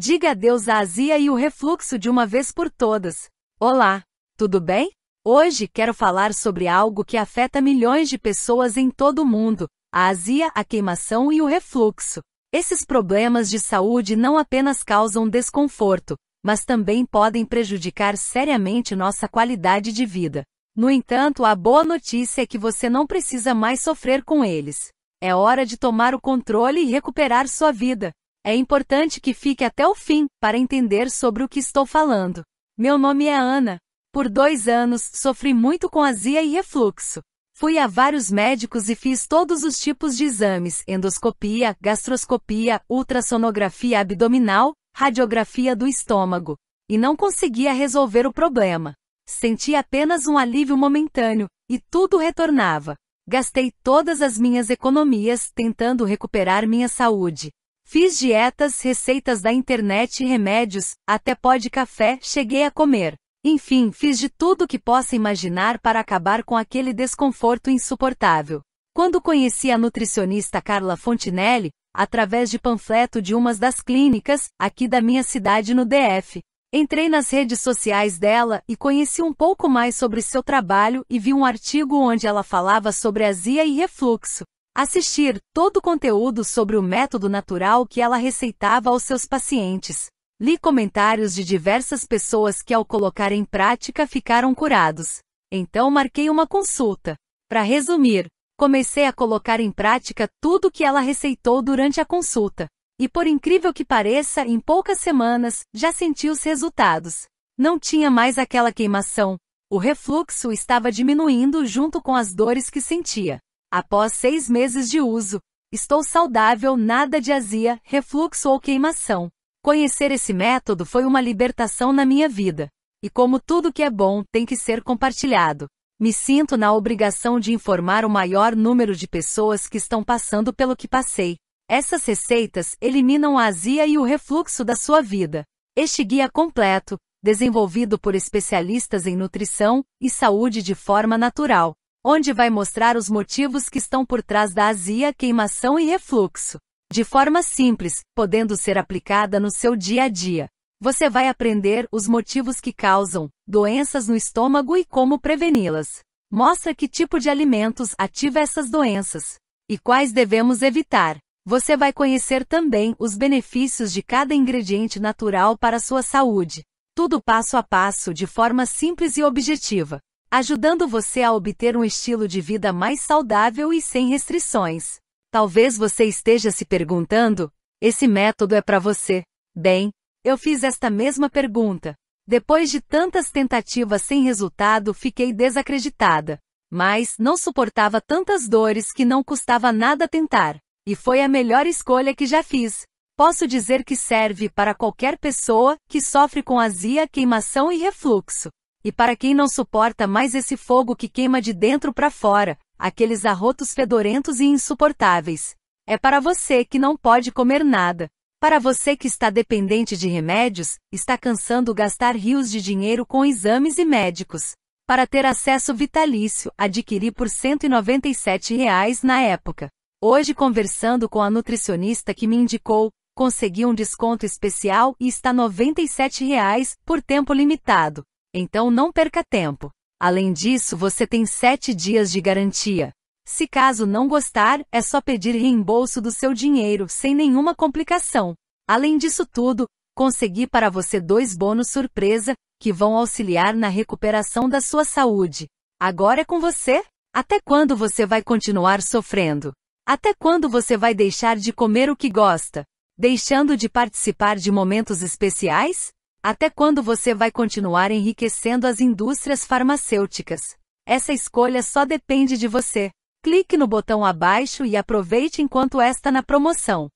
Diga adeus à azia e o refluxo de uma vez por todas. Olá, tudo bem? Hoje quero falar sobre algo que afeta milhões de pessoas em todo o mundo: a azia, a queimação e o refluxo. Esses problemas de saúde não apenas causam desconforto, mas também podem prejudicar seriamente nossa qualidade de vida. No entanto, a boa notícia é que você não precisa mais sofrer com eles. É hora de tomar o controle e recuperar sua vida. É importante que fique até o fim para entender sobre o que estou falando. Meu nome é Ana. Por dois anos, sofri muito com azia e refluxo. Fui a vários médicos e fiz todos os tipos de exames: endoscopia, gastroscopia, ultrassonografia abdominal, radiografia do estômago. E não conseguia resolver o problema. Senti apenas um alívio momentâneo, e tudo retornava. Gastei todas as minhas economias tentando recuperar minha saúde, Fiz dietas, receitas da internet e remédios, até pó de café cheguei a comer. Enfim, fiz de tudo o que possa imaginar para acabar com aquele desconforto insuportável. Quando conheci a nutricionista Carla Fontinelli, através de panfleto de umas das clínicas, aqui da minha cidade no DF, entrei nas redes sociais dela e conheci um pouco mais sobre seu trabalho e vi um artigo onde ela falava sobre azia e refluxo assistir todo o conteúdo sobre o método natural que ela receitava aos seus pacientes. Li comentários de diversas pessoas que, ao colocar em prática, ficaram curados. Então marquei uma consulta. Para resumir, comecei a colocar em prática tudo o que ela receitou durante a consulta. E por incrível que pareça, em poucas semanas, já senti os resultados. Não tinha mais aquela queimação. O refluxo estava diminuindo junto com as dores que sentia. Após seis meses de uso, estou saudável, nada de azia, refluxo ou queimação. Conhecer esse método foi uma libertação na minha vida. E como tudo que é bom tem que ser compartilhado, me sinto na obrigação de informar o maior número de pessoas que estão passando pelo que passei. Essas receitas eliminam a azia e o refluxo da sua vida. Este guia completo, desenvolvido por especialistas em nutrição e saúde de forma natural, onde vai mostrar os motivos que estão por trás da azia, queimação e refluxo. De forma simples, podendo ser aplicada no seu dia a dia. Você vai aprender os motivos que causam doenças no estômago e como preveni-las. Mostra que tipo de alimentos ativa essas doenças e quais devemos evitar. Você vai conhecer também os benefícios de cada ingrediente natural para a sua saúde. Tudo passo a passo de forma simples e objetiva ajudando você a obter um estilo de vida mais saudável e sem restrições. Talvez você esteja se perguntando: esse método é para você? Bem, eu fiz esta mesma pergunta. Depois de tantas tentativas sem resultado, fiquei desacreditada. Mas não suportava tantas dores que não custava nada tentar. E foi a melhor escolha que já fiz. Posso dizer que serve para qualquer pessoa que sofre com azia, queimação e refluxo. E para quem não suporta mais esse fogo que queima de dentro para fora, aqueles arrotos fedorentos e insuportáveis. É para você que não pode comer nada. Para você que está dependente de remédios, está cansando gastar rios de dinheiro com exames e médicos. Para ter acesso vitalício, adquiri por R$ 197,00 na época. Hoje, conversando com a nutricionista que me indicou, consegui um desconto especial e está R$ 97,00 por tempo limitado. Então não perca tempo. Além disso, você tem 7 dias de garantia. Se caso não gostar, é só pedir reembolso do seu dinheiro, sem nenhuma complicação. Além disso tudo, consegui para você dois bônus surpresa, que vão auxiliar na recuperação da sua saúde. Agora é com você. Até quando você vai continuar sofrendo? Até quando você vai deixar de comer o que gosta? Deixando de participar de momentos especiais? Até quando você vai continuar enriquecendo as indústrias farmacêuticas? Essa escolha só depende de você. Clique no botão abaixo e aproveite enquanto está na promoção.